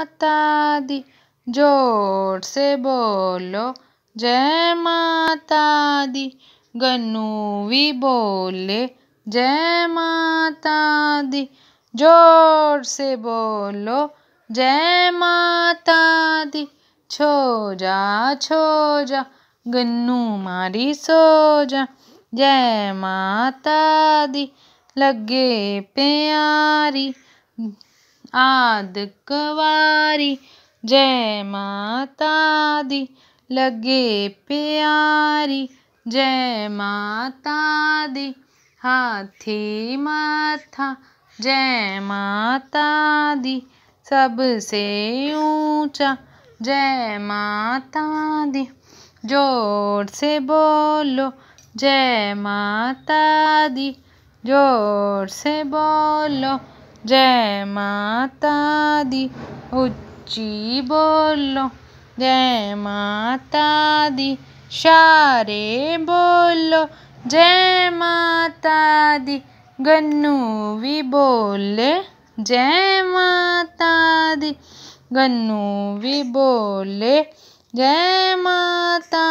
माता दी जोर से बोलो जय माता दी गन्नू भी बोले जय माता दी जोर से बोलो जय माता दी छो जा छो जा गन्नू मारी सो जा जय माता दी लगे प्यारी आद कवारी जय माता दी लगे प्यारी जय माता दी हाथी माथा जय माता दी सबसे ऊंचा जय माता दी जोर से बोलो जय माता दी जोर से बोलो जय माता दी उच्ची बोलो जय माता दी शारे बोलो जय माता दी गन्नू भी बोले जय माता दी गन्नू भी बोले जय माता